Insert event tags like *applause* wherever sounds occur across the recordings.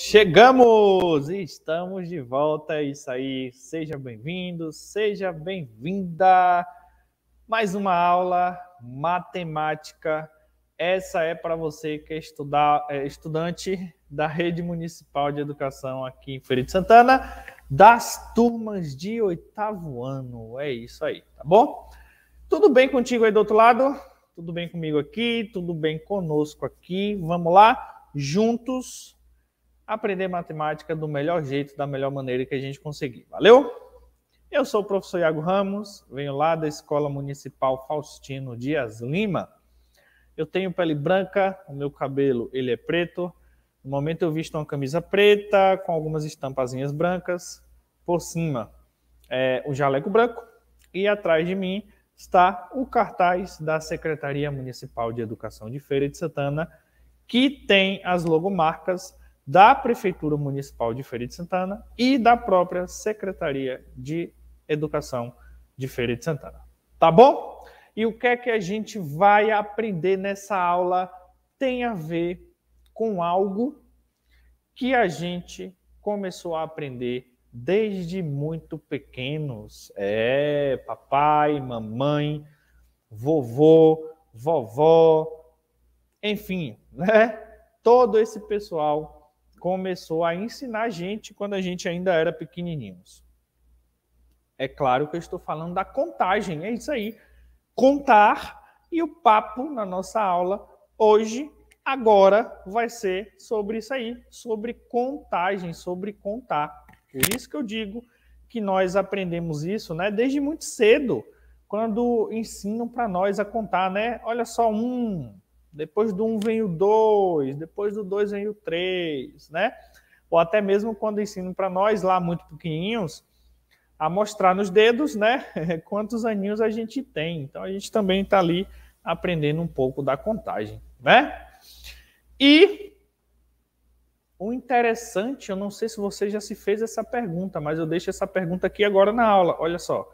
Chegamos! Estamos de volta, é isso aí. Seja bem-vindo, seja bem-vinda. Mais uma aula matemática. Essa é para você que é, estudar, é estudante da Rede Municipal de Educação aqui em Feira de Santana, das turmas de oitavo ano. É isso aí, tá bom? Tudo bem contigo aí do outro lado? Tudo bem comigo aqui? Tudo bem conosco aqui? Vamos lá? Juntos aprender matemática do melhor jeito, da melhor maneira que a gente conseguir. Valeu? Eu sou o professor Iago Ramos, venho lá da Escola Municipal Faustino Dias Lima. Eu tenho pele branca, o meu cabelo ele é preto. No momento eu visto uma camisa preta com algumas estampazinhas brancas. Por cima é o jaleco branco e atrás de mim está o cartaz da Secretaria Municipal de Educação de Feira de Santana, que tem as logomarcas da Prefeitura Municipal de Feira de Santana e da própria Secretaria de Educação de Feira de Santana. Tá bom? E o que é que a gente vai aprender nessa aula tem a ver com algo que a gente começou a aprender desde muito pequenos. É, papai, mamãe, vovô, vovó, enfim, né? Todo esse pessoal começou a ensinar a gente quando a gente ainda era pequenininhos. É claro que eu estou falando da contagem, é isso aí. Contar e o papo na nossa aula hoje, agora, vai ser sobre isso aí, sobre contagem, sobre contar. Por isso que eu digo que nós aprendemos isso, né, desde muito cedo, quando ensinam para nós a contar, né? Olha só, um, depois do 1 um vem o 2, depois do 2 vem o 3, né? Ou até mesmo quando ensinam para nós, lá muito pequenininhos, a mostrar nos dedos, né? *laughs* Quantos aninhos a gente tem. Então a gente também está ali aprendendo um pouco da contagem, né? E o interessante, eu não sei se você já se fez essa pergunta, mas eu deixo essa pergunta aqui agora na aula. Olha só.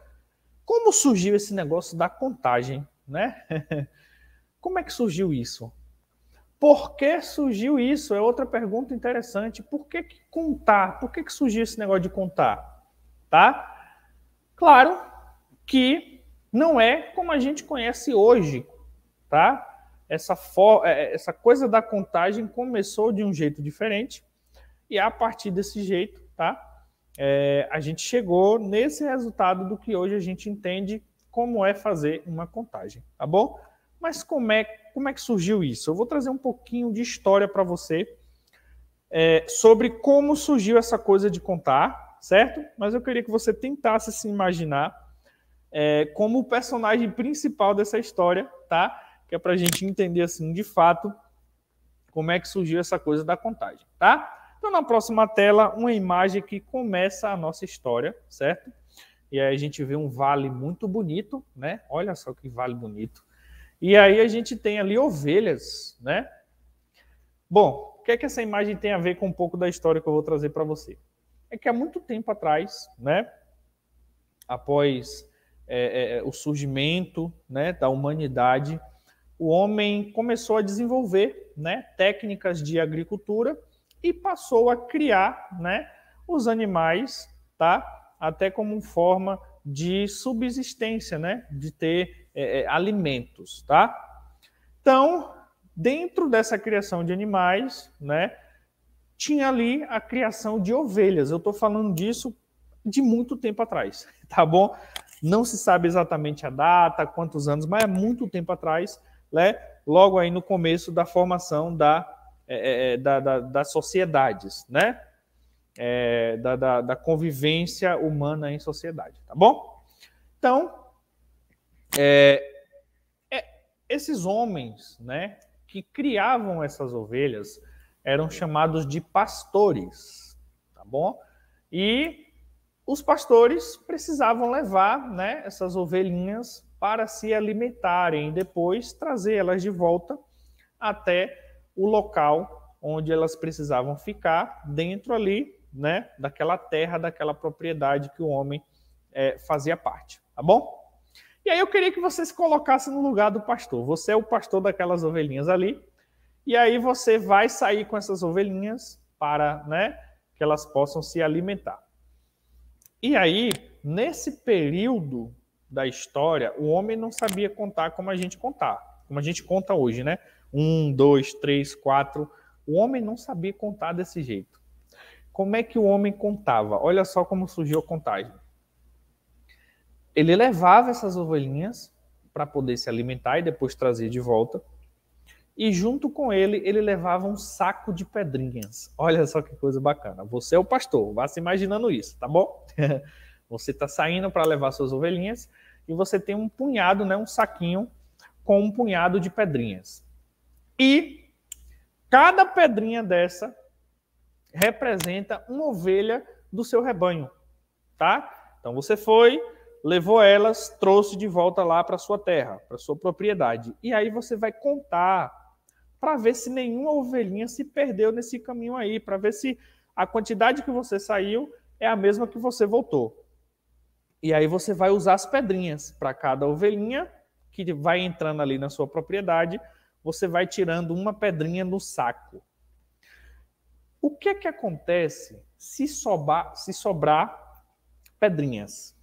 Como surgiu esse negócio da contagem, né? *laughs* Como é que surgiu isso? Por que surgiu isso? É outra pergunta interessante. Por que, que contar? Por que, que surgiu esse negócio de contar? Tá? Claro que não é como a gente conhece hoje, tá? Essa, for, é, é, essa coisa da contagem começou de um jeito diferente e a partir desse jeito, tá? É, a gente chegou nesse resultado do que hoje a gente entende como é fazer uma contagem, tá bom? Mas como é, como é que surgiu isso? Eu vou trazer um pouquinho de história para você é, sobre como surgiu essa coisa de contar, certo? Mas eu queria que você tentasse se imaginar é, como o personagem principal dessa história, tá? Que é para a gente entender, assim, de fato, como é que surgiu essa coisa da contagem, tá? Então, na próxima tela, uma imagem que começa a nossa história, certo? E aí a gente vê um vale muito bonito, né? Olha só que vale bonito e aí a gente tem ali ovelhas, né? Bom, o que é que essa imagem tem a ver com um pouco da história que eu vou trazer para você? É que há muito tempo atrás, né? Após é, é, é, o surgimento né, da humanidade, o homem começou a desenvolver né, técnicas de agricultura e passou a criar né, os animais, tá? Até como forma de subsistência, né? De ter é, é, alimentos, tá? Então, dentro dessa criação de animais, né, tinha ali a criação de ovelhas. Eu estou falando disso de muito tempo atrás, *laughs* tá bom? Não se sabe exatamente a data, quantos anos, mas é muito tempo atrás, né? Logo aí no começo da formação da, é, é, é da, da das sociedades, né? É, da, da, da convivência humana em sociedade, tá bom? Então, é, é, esses homens, né, que criavam essas ovelhas eram chamados de pastores, tá bom? E os pastores precisavam levar, né, essas ovelhinhas para se alimentarem e depois trazer elas de volta até o local onde elas precisavam ficar, dentro ali, né, daquela terra, daquela propriedade que o homem é, fazia parte, tá bom? E aí eu queria que você se colocasse no lugar do pastor. Você é o pastor daquelas ovelhinhas ali, e aí você vai sair com essas ovelhinhas para né, que elas possam se alimentar. E aí, nesse período da história, o homem não sabia contar como a gente contar, como a gente conta hoje, né? Um, dois, três, quatro. O homem não sabia contar desse jeito. Como é que o homem contava? Olha só como surgiu a contagem ele levava essas ovelhinhas para poder se alimentar e depois trazer de volta. E junto com ele, ele levava um saco de pedrinhas. Olha só que coisa bacana. Você é o pastor, vá se imaginando isso, tá bom? *laughs* você está saindo para levar suas ovelhinhas e você tem um punhado, né, um saquinho com um punhado de pedrinhas. E cada pedrinha dessa representa uma ovelha do seu rebanho, tá? Então você foi, levou elas, trouxe de volta lá para sua terra, para sua propriedade. E aí você vai contar para ver se nenhuma ovelhinha se perdeu nesse caminho aí, para ver se a quantidade que você saiu é a mesma que você voltou. E aí você vai usar as pedrinhas para cada ovelhinha que vai entrando ali na sua propriedade, você vai tirando uma pedrinha no saco. O que é que acontece se sobrar, se sobrar pedrinhas?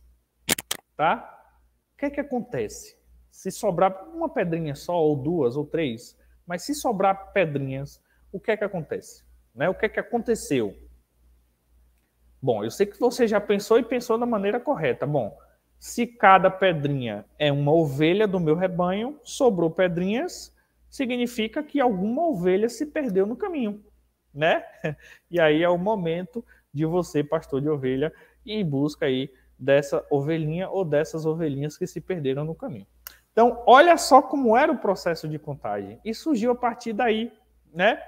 tá? O que é que acontece? Se sobrar uma pedrinha só, ou duas, ou três, mas se sobrar pedrinhas, o que é que acontece? Né? O que é que aconteceu? Bom, eu sei que você já pensou e pensou da maneira correta. Bom, se cada pedrinha é uma ovelha do meu rebanho, sobrou pedrinhas, significa que alguma ovelha se perdeu no caminho, né? *laughs* E aí é o momento de você, pastor de ovelha, ir em busca aí dessa ovelhinha ou dessas ovelhinhas que se perderam no caminho. Então, olha só como era o processo de contagem. E surgiu a partir daí, né?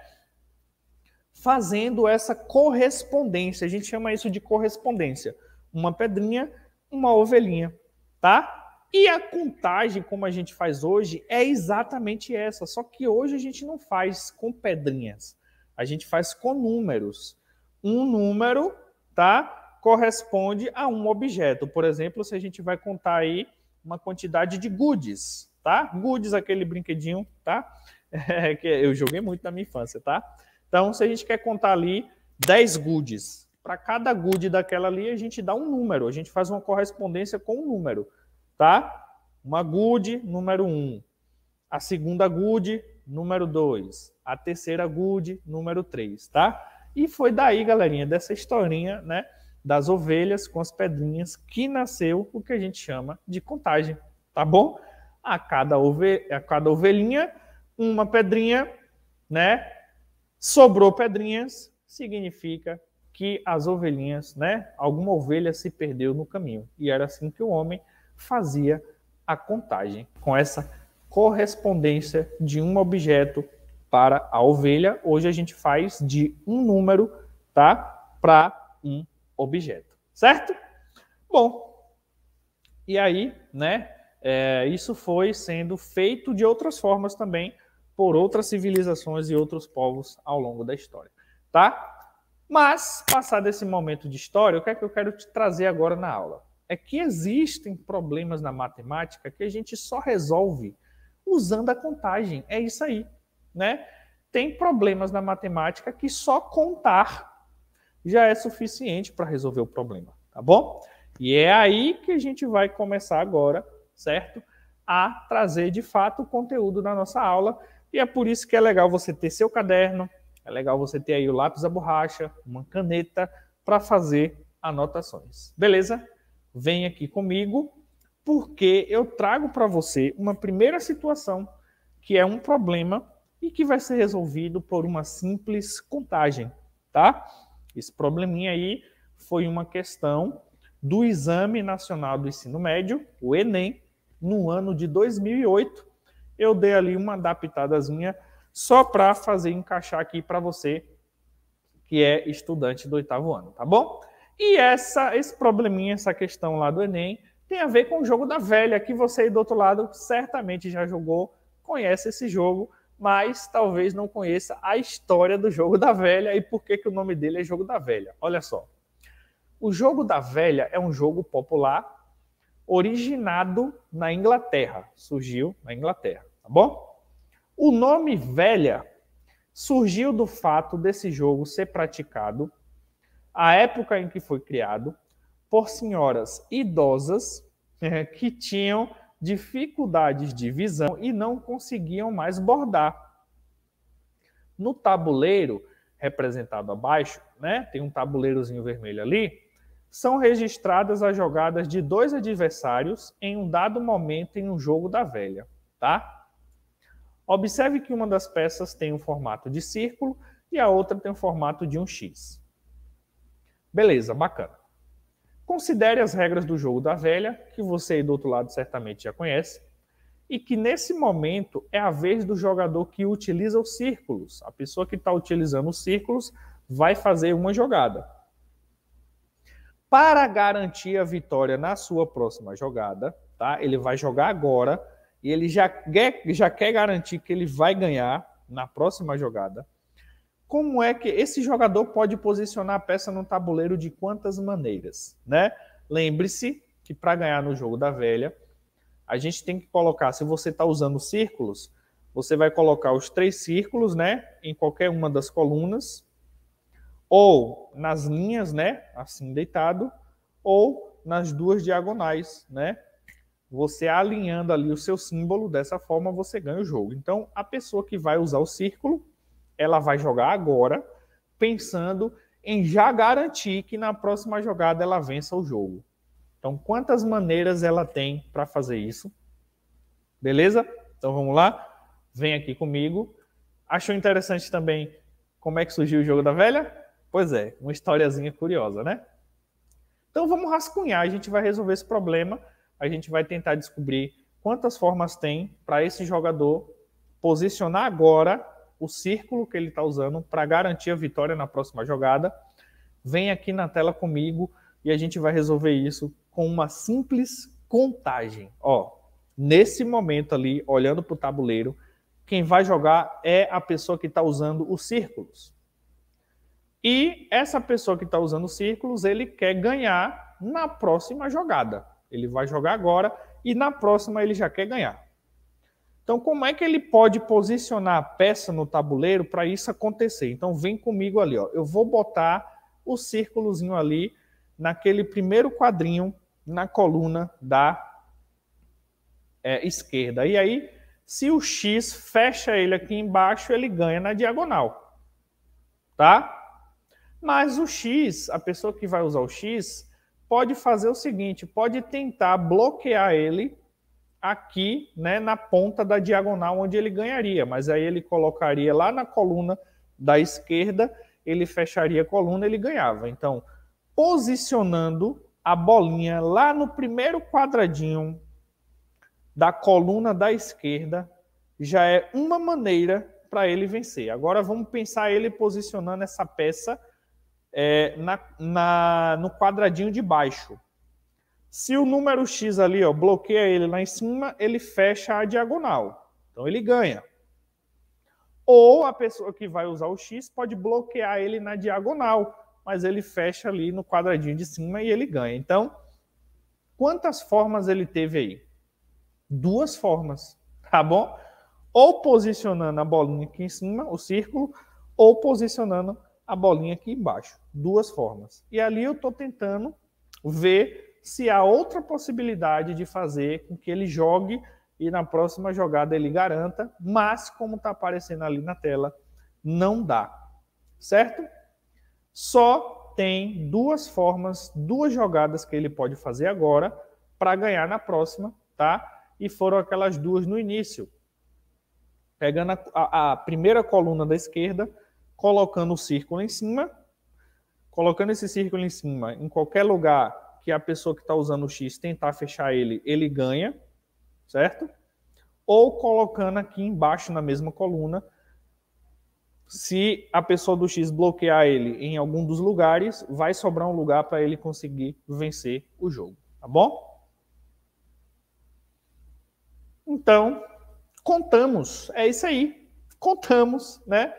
Fazendo essa correspondência. A gente chama isso de correspondência. Uma pedrinha, uma ovelhinha, tá? E a contagem, como a gente faz hoje, é exatamente essa. Só que hoje a gente não faz com pedrinhas. A gente faz com números. Um número, tá? corresponde a um objeto. Por exemplo, se a gente vai contar aí uma quantidade de goodies, tá? Goodies, aquele brinquedinho, tá? *laughs* É, que eu joguei muito na minha infância, tá? Então, se a gente quer contar ali 10 goodies, para cada good daquela ali a gente dá um número, a gente faz uma correspondência com um número, tá? Uma good, número 1. Um. A segunda good, número 2. A terceira good, número 3, tá? E foi daí, galerinha, dessa historinha, né? das ovelhas com as pedrinhas que nasceu o que a gente chama de contagem, tá bom? A cada, ove a cada ovelhinha, uma pedrinha, né? Sobrou pedrinhas, significa que as ovelhinhas, né? Alguma ovelha se perdeu no caminho. E era assim que o homem fazia a contagem, com essa correspondência de um objeto para a ovelha. Hoje a gente faz de um número, tá? Para um objeto, certo? Bom, e aí, né, é, isso foi sendo feito de outras formas também por outras civilizações e outros povos ao longo da história, tá? Mas, passado esse momento de história, o que é que eu quero te trazer agora na aula? É que existem problemas na matemática que a gente só resolve usando a contagem. É isso aí, né? Tem problemas na matemática que só contar já é suficiente para resolver o problema, tá bom? E é aí que a gente vai começar agora, certo? A trazer de fato o conteúdo da nossa aula. E é por isso que é legal você ter seu caderno, é legal você ter aí o lápis, a borracha, uma caneta para fazer anotações. Beleza? Vem aqui comigo, porque eu trago para você uma primeira situação que é um problema e que vai ser resolvido por uma simples contagem, tá? Esse probleminha aí foi uma questão do Exame Nacional do Ensino Médio, o Enem, no ano de 2008. Eu dei ali uma adaptadazinha só para fazer encaixar aqui para você que é estudante do oitavo ano, tá bom? E essa, esse probleminha, essa questão lá do Enem, tem a ver com o jogo da velha, que você aí do outro lado certamente já jogou, conhece esse jogo mas talvez não conheça a história do jogo da velha e por que, que o nome dele é Jogo da Velha. Olha só. O Jogo da Velha é um jogo popular originado na Inglaterra, surgiu na Inglaterra, tá bom? O nome velha surgiu do fato desse jogo ser praticado a época em que foi criado por senhoras idosas *laughs* que tinham dificuldades de visão e não conseguiam mais bordar. No tabuleiro, representado abaixo, né, tem um tabuleirozinho vermelho ali, são registradas as jogadas de dois adversários em um dado momento em um jogo da velha, tá? Observe que uma das peças tem um formato de círculo e a outra tem o um formato de um X. Beleza, bacana. Considere as regras do jogo da velha, que você aí do outro lado certamente já conhece, e que nesse momento é a vez do jogador que utiliza os círculos. A pessoa que está utilizando os círculos vai fazer uma jogada. Para garantir a vitória na sua próxima jogada, tá? Ele vai jogar agora e ele já quer, já quer garantir que ele vai ganhar na próxima jogada como é que esse jogador pode posicionar a peça no tabuleiro de quantas maneiras, né? Lembre-se que para ganhar no jogo da velha, a gente tem que colocar, se você está usando círculos, você vai colocar os três círculos, né, em qualquer uma das colunas, ou nas linhas, né, assim deitado, ou nas duas diagonais, né? Você alinhando ali o seu símbolo, dessa forma você ganha o jogo. Então, a pessoa que vai usar o círculo, ela vai jogar agora, pensando em já garantir que na próxima jogada ela vença o jogo. Então, quantas maneiras ela tem para fazer isso? Beleza? Então vamos lá. Vem aqui comigo. Achou interessante também como é que surgiu o jogo da velha? Pois é, uma historiazinha curiosa, né? Então vamos rascunhar, a gente vai resolver esse problema, a gente vai tentar descobrir quantas formas tem para esse jogador posicionar agora o círculo que ele está usando para garantir a vitória na próxima jogada. Vem aqui na tela comigo e a gente vai resolver isso com uma simples contagem. Ó, nesse momento ali, olhando para o tabuleiro, quem vai jogar é a pessoa que está usando os círculos. E essa pessoa que está usando os círculos, ele quer ganhar na próxima jogada. Ele vai jogar agora e na próxima ele já quer ganhar. Então, como é que ele pode posicionar a peça no tabuleiro para isso acontecer? Então, vem comigo ali, ó. Eu vou botar o círculozinho ali naquele primeiro quadrinho na coluna da é, esquerda. E aí, se o x fecha ele aqui embaixo, ele ganha na diagonal, tá? Mas o x, a pessoa que vai usar o x, pode fazer o seguinte, pode tentar bloquear ele aqui né, na ponta da diagonal onde ele ganharia, mas aí ele colocaria lá na coluna da esquerda, ele fecharia a coluna, ele ganhava. Então, posicionando a bolinha lá no primeiro quadradinho da coluna da esquerda, já é uma maneira para ele vencer. Agora vamos pensar ele posicionando essa peça é, na, na, no quadradinho de baixo. Se o número X ali, ó, bloqueia ele lá em cima, ele fecha a diagonal. Então ele ganha. Ou a pessoa que vai usar o X pode bloquear ele na diagonal, mas ele fecha ali no quadradinho de cima e ele ganha. Então, quantas formas ele teve aí? Duas formas, tá bom? Ou posicionando a bolinha aqui em cima, o círculo, ou posicionando a bolinha aqui embaixo. Duas formas. E ali eu estou tentando ver se há outra possibilidade de fazer com que ele jogue e na próxima jogada ele garanta, mas como está aparecendo ali na tela, não dá, certo? Só tem duas formas, duas jogadas que ele pode fazer agora para ganhar na próxima, tá? E foram aquelas duas no início. Pegando a, a, a primeira coluna da esquerda, colocando o círculo em cima, colocando esse círculo em cima em qualquer lugar que a pessoa que está usando o X tentar fechar ele, ele ganha, certo? Ou colocando aqui embaixo na mesma coluna, se a pessoa do X bloquear ele em algum dos lugares, vai sobrar um lugar para ele conseguir vencer o jogo, tá bom? Então, contamos, é isso aí. Contamos, né?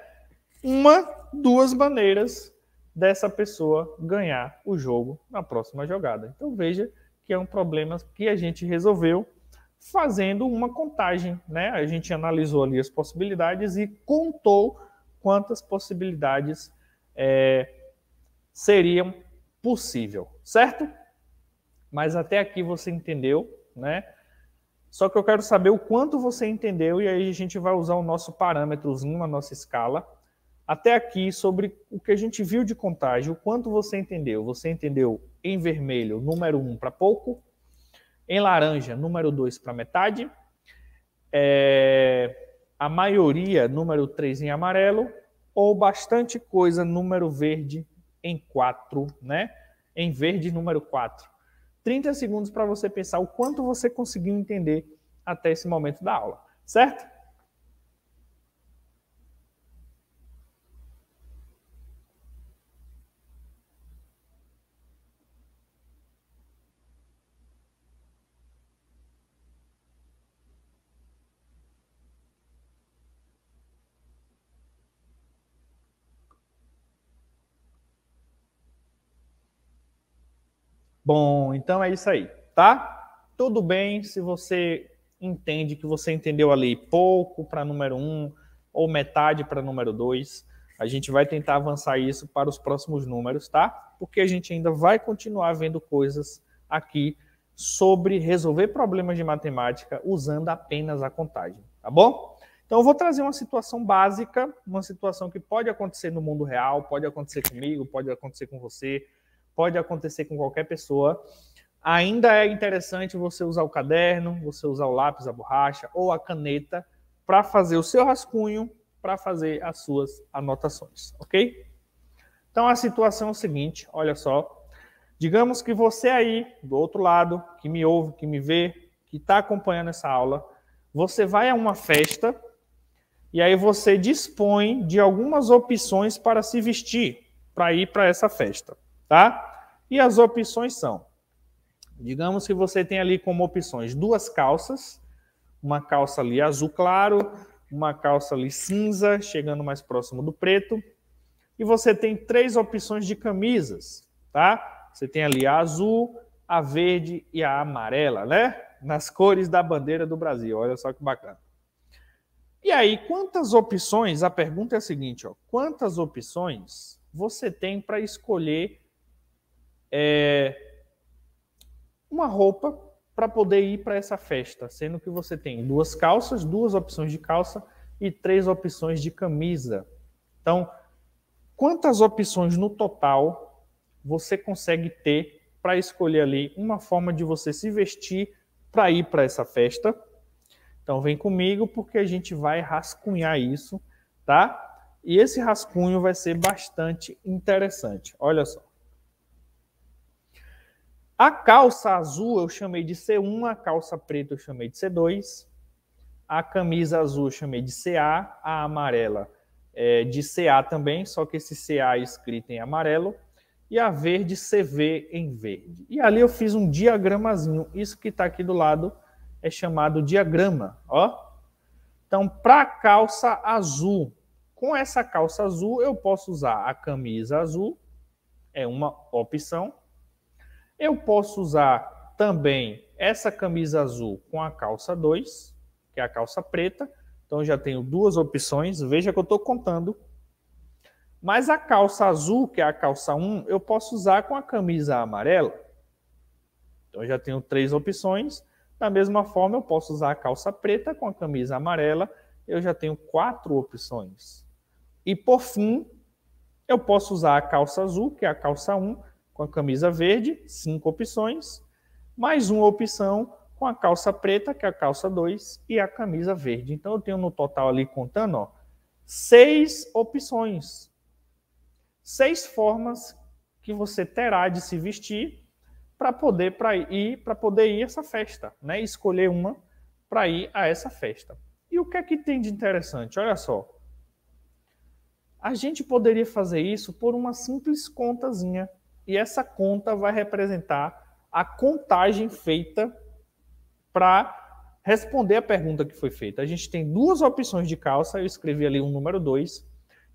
Uma, duas maneiras dessa pessoa ganhar o jogo na próxima jogada. Então veja que é um problema que a gente resolveu fazendo uma contagem, né? A gente analisou ali as possibilidades e contou quantas possibilidades é, seriam possível, certo? Mas até aqui você entendeu, né? Só que eu quero saber o quanto você entendeu e aí a gente vai usar o nosso parâmetrozinho, a nossa escala, até aqui sobre o que a gente viu de contágio, quanto você entendeu? Você entendeu em vermelho, número 1 um, para pouco, em laranja, número 2 para metade, é, a maioria, número 3 em amarelo, ou bastante coisa, número verde em 4, né? Em verde, número 4. 30 segundos para você pensar o quanto você conseguiu entender até esse momento da aula, certo? Bom, então é isso aí, tá? Tudo bem se você entende que você entendeu ali pouco para número 1 um, ou metade para número 2. A gente vai tentar avançar isso para os próximos números, tá? Porque a gente ainda vai continuar vendo coisas aqui sobre resolver problemas de matemática usando apenas a contagem, tá bom? Então eu vou trazer uma situação básica, uma situação que pode acontecer no mundo real, pode acontecer comigo, pode acontecer com você, pode acontecer com qualquer pessoa. Ainda é interessante você usar o caderno, você usar o lápis, a borracha ou a caneta para fazer o seu rascunho, para fazer as suas anotações, ok? Então a situação é o seguinte, olha só. Digamos que você aí, do outro lado, que me ouve, que me vê, que está acompanhando essa aula, você vai a uma festa e aí você dispõe de algumas opções para se vestir para ir para essa festa tá? E as opções são, digamos que você tem ali como opções duas calças, uma calça ali azul claro, uma calça ali cinza, chegando mais próximo do preto, e você tem três opções de camisas, tá? Você tem ali a azul, a verde e a amarela, né? Nas cores da bandeira do Brasil. Olha só que bacana. E aí, quantas opções? A pergunta é a seguinte, ó, quantas opções você tem para escolher é, uma roupa para poder ir para essa festa, sendo que você tem duas calças, duas opções de calça e três opções de camisa. Então, quantas opções no total você consegue ter para escolher ali uma forma de você se vestir para ir para essa festa? Então, vem comigo porque a gente vai rascunhar isso, tá? E esse rascunho vai ser bastante interessante. Olha só. A calça azul eu chamei de C1, a calça preta eu chamei de C2, a camisa azul eu chamei de CA, a amarela é de CA também, só que esse CA é escrito em amarelo, e a verde CV em verde. E ali eu fiz um diagramazinho, isso que está aqui do lado é chamado diagrama, ó. Então, para calça azul, com essa calça azul eu posso usar a camisa azul, é uma opção, eu posso usar também essa camisa azul com a calça 2, que é a calça preta. Então já tenho duas opções. Veja que eu estou contando. Mas a calça azul, que é a calça 1, eu posso usar com a camisa amarela. Então já tenho três opções. Da mesma forma, eu posso usar a calça preta com a camisa amarela. Eu já tenho quatro opções. E por fim, eu posso usar a calça azul, que é a calça 1, com a camisa verde, cinco opções, mais uma opção com a calça preta, que é a calça 2, e a camisa verde. Então eu tenho no total ali contando, ó, seis opções. Seis formas que você terá de se vestir para poder para ir para poder ir a essa festa, né? Escolher uma para ir a essa festa. E o que é que tem de interessante? Olha só. A gente poderia fazer isso por uma simples contazinha e essa conta vai representar a contagem feita para responder a pergunta que foi feita. A gente tem duas opções de calça, eu escrevi ali um número 2,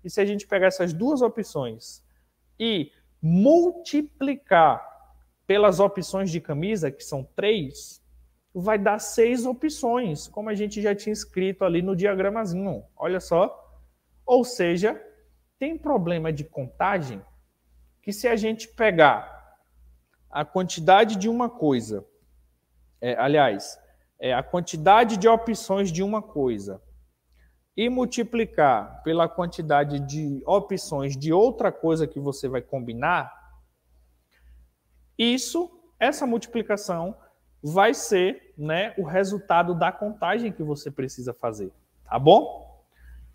e se a gente pegar essas duas opções e multiplicar pelas opções de camisa, que são três, vai dar seis opções, como a gente já tinha escrito ali no diagramazinho. Olha só. Ou seja, tem problema de contagem? que se a gente pegar a quantidade de uma coisa, é, aliás, é, a quantidade de opções de uma coisa e multiplicar pela quantidade de opções de outra coisa que você vai combinar, isso, essa multiplicação vai ser né, o resultado da contagem que você precisa fazer, tá bom?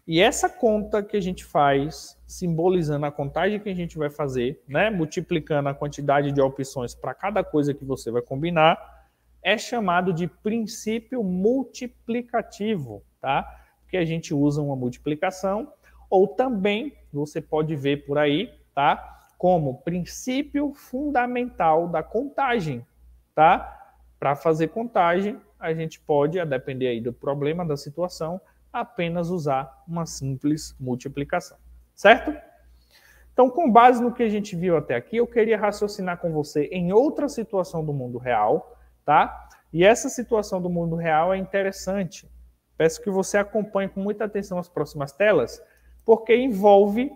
E essa conta que a gente faz, simbolizando a contagem que a gente vai fazer, né, multiplicando a quantidade de opções para cada coisa que você vai combinar, é chamado de princípio multiplicativo, tá? Porque a gente usa uma multiplicação, ou também você pode ver por aí, tá? Como princípio fundamental da contagem, tá? Para fazer contagem, a gente pode, a depender aí do problema, da situação, apenas usar uma simples multiplicação, certo? Então, com base no que a gente viu até aqui, eu queria raciocinar com você em outra situação do mundo real, tá? E essa situação do mundo real é interessante. Peço que você acompanhe com muita atenção as próximas telas, porque envolve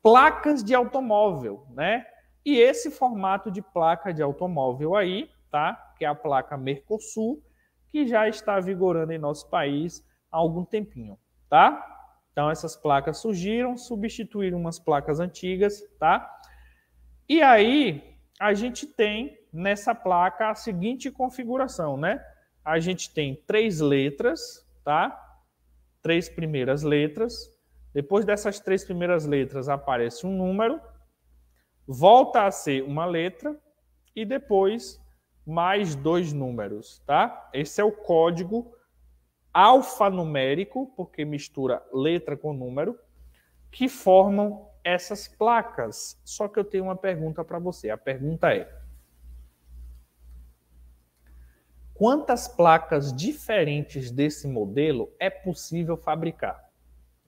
placas de automóvel, né? E esse formato de placa de automóvel aí, tá? Que é a placa Mercosul, que já está vigorando em nosso país há algum tempinho, tá? Então essas placas surgiram, substituíram umas placas antigas, tá? E aí a gente tem nessa placa a seguinte configuração, né? A gente tem três letras, tá? Três primeiras letras. Depois dessas três primeiras letras aparece um número, volta a ser uma letra e depois mais dois números, tá? Esse é o código alfanumérico, porque mistura letra com número, que formam essas placas. Só que eu tenho uma pergunta para você. A pergunta é: quantas placas diferentes desse modelo é possível fabricar,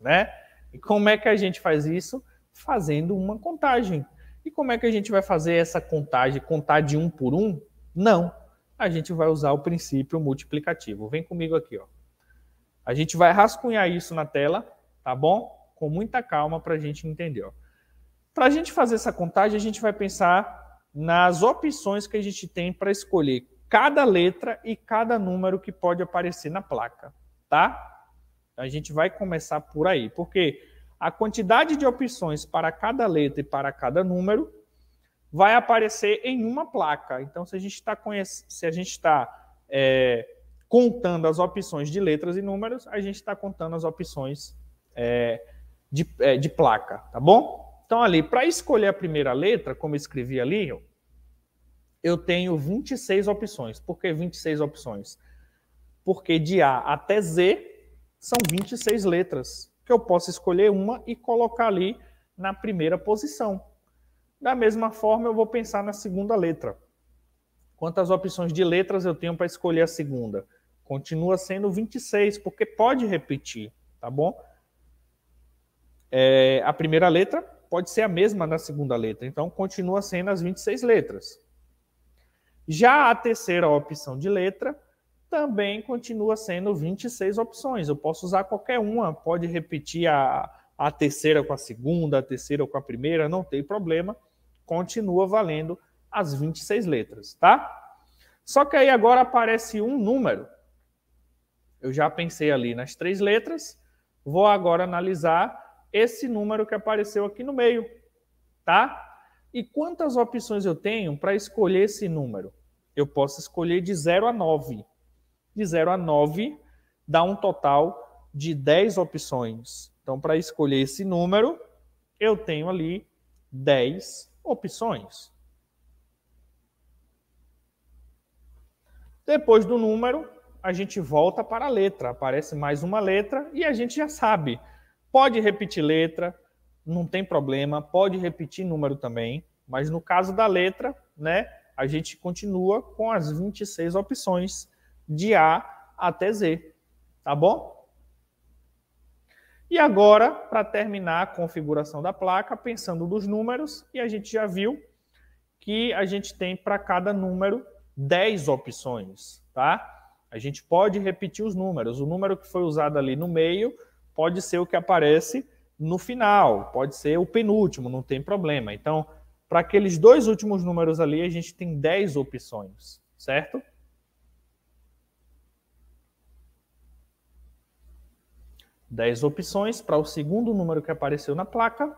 né? E como é que a gente faz isso? Fazendo uma contagem. E como é que a gente vai fazer essa contagem, contar de um por um? Não. A gente vai usar o princípio multiplicativo. Vem comigo aqui, ó. A gente vai rascunhar isso na tela, tá bom? Com muita calma para a gente entender. Para a gente fazer essa contagem, a gente vai pensar nas opções que a gente tem para escolher cada letra e cada número que pode aparecer na placa, tá? A gente vai começar por aí, porque a quantidade de opções para cada letra e para cada número vai aparecer em uma placa. Então, se a gente está se a gente está é, contando as opções de letras e números, a gente está contando as opções é, de, é, de placa, tá bom? Então, ali, para escolher a primeira letra, como eu escrevi ali, eu tenho 26 opções. Por que 26 opções? Porque de A até Z são 26 letras, que eu posso escolher uma e colocar ali na primeira posição. Da mesma forma, eu vou pensar na segunda letra. Quantas opções de letras eu tenho para escolher a segunda? Continua sendo 26, porque pode repetir, tá bom? É, a primeira letra pode ser a mesma da segunda letra, então continua sendo as 26 letras. Já a terceira opção de letra também continua sendo 26 opções. Eu posso usar qualquer uma, pode repetir a, a terceira com a segunda, a terceira com a primeira, não tem problema continua valendo as 26 letras, tá? Só que aí agora aparece um número. Eu já pensei ali nas três letras, vou agora analisar esse número que apareceu aqui no meio, tá? E quantas opções eu tenho para escolher esse número? Eu posso escolher de 0 a 9. De 0 a 9 dá um total de 10 opções. Então, para escolher esse número, eu tenho ali 10 opções. Depois do número, a gente volta para a letra. Aparece mais uma letra e a gente já sabe. Pode repetir letra, não tem problema. Pode repetir número também. Mas no caso da letra, né, a gente continua com as 26 opções de A até Z. Tá bom? E agora, para terminar a configuração da placa, pensando nos números, e a gente já viu que a gente tem para cada número 10 opções, tá? A gente pode repetir os números. O número que foi usado ali no meio pode ser o que aparece no final, pode ser o penúltimo, não tem problema. Então, para aqueles dois últimos números ali, a gente tem 10 opções, certo? 10 opções para o segundo número que apareceu na placa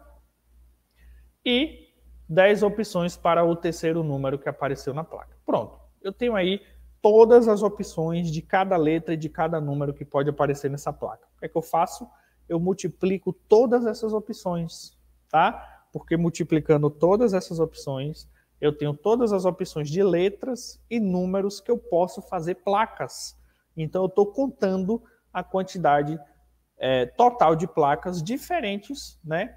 e 10 opções para o terceiro número que apareceu na placa. Pronto, eu tenho aí todas as opções de cada letra e de cada número que pode aparecer nessa placa. O que é que eu faço? Eu multiplico todas essas opções, tá? Porque multiplicando todas essas opções, eu tenho todas as opções de letras e números que eu posso fazer placas. Então, eu estou contando a quantidade é, total de placas diferentes, né?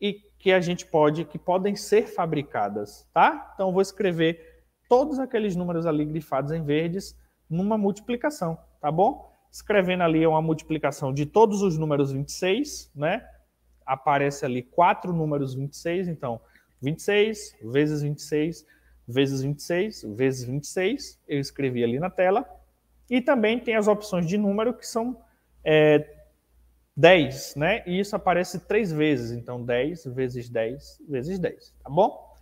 E que a gente pode, que podem ser fabricadas, tá? Então vou escrever todos aqueles números ali grifados em verdes numa multiplicação, tá bom? Escrevendo ali uma multiplicação de todos os números 26, né? Aparece ali quatro números 26, então 26 vezes 26 vezes 26 vezes 26, eu escrevi ali na tela. E também tem as opções de número que são é, 10, né? E isso aparece três vezes, então 10 vezes 10 vezes 10, tá bom?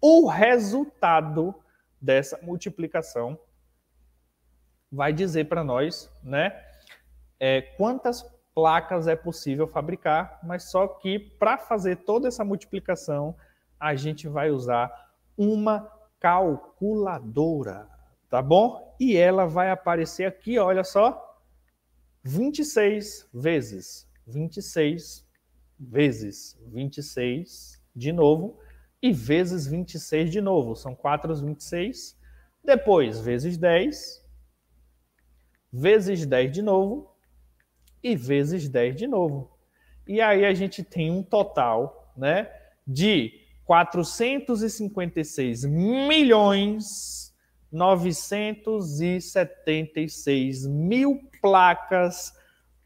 O resultado dessa multiplicação vai dizer para nós, né? É, quantas placas é possível fabricar, mas só que para fazer toda essa multiplicação, a gente vai usar uma calculadora, tá bom? E ela vai aparecer aqui, olha só, 26 vezes, 26 vezes, 26 de novo, e vezes 26 de novo, são 4 às 26, depois vezes 10, vezes 10 de novo, e vezes 10 de novo. E aí a gente tem um total né, de 456 milhões 976 mil placas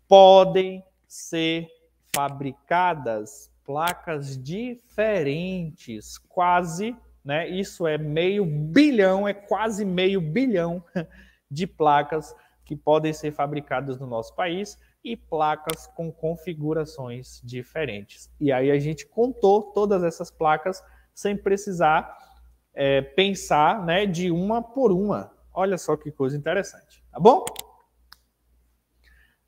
podem ser fabricadas, placas diferentes, quase, né? Isso é meio bilhão, é quase meio bilhão *laughs* de placas que podem ser fabricadas no nosso país e placas com configurações diferentes. E aí a gente contou todas essas placas sem precisar é, pensar né, de uma por uma. Olha só que coisa interessante, tá bom?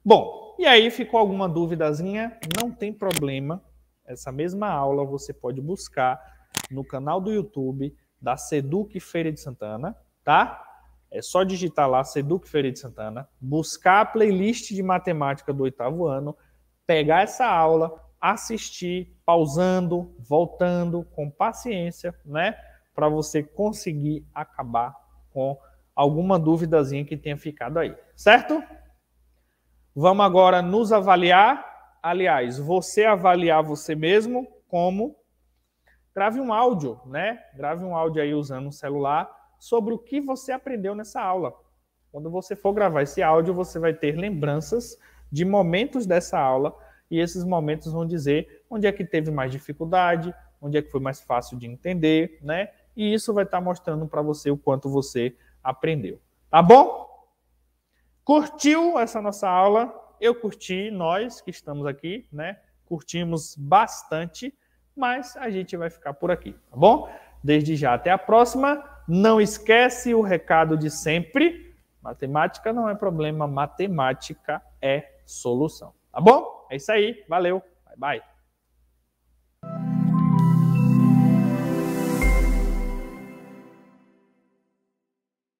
Bom, e aí ficou alguma duvidazinha? Não tem problema. Essa mesma aula você pode buscar no canal do YouTube da Seduc Feira de Santana, tá? É só digitar lá Seduc Feira de Santana, buscar a playlist de matemática do oitavo ano, pegar essa aula, assistir, pausando, voltando, com paciência, né? para você conseguir acabar com alguma duvidazinha que tenha ficado aí, certo? Vamos agora nos avaliar. Aliás, você avaliar você mesmo como grave um áudio, né? Grave um áudio aí usando um celular sobre o que você aprendeu nessa aula. Quando você for gravar esse áudio, você vai ter lembranças de momentos dessa aula e esses momentos vão dizer onde é que teve mais dificuldade, onde é que foi mais fácil de entender, né? e isso vai estar mostrando para você o quanto você aprendeu. Tá bom? Curtiu essa nossa aula? Eu curti, nós que estamos aqui, né? Curtimos bastante, mas a gente vai ficar por aqui, tá bom? Desde já até a próxima. Não esquece o recado de sempre. Matemática não é problema, matemática é solução. Tá bom? É isso aí. Valeu. Bye bye.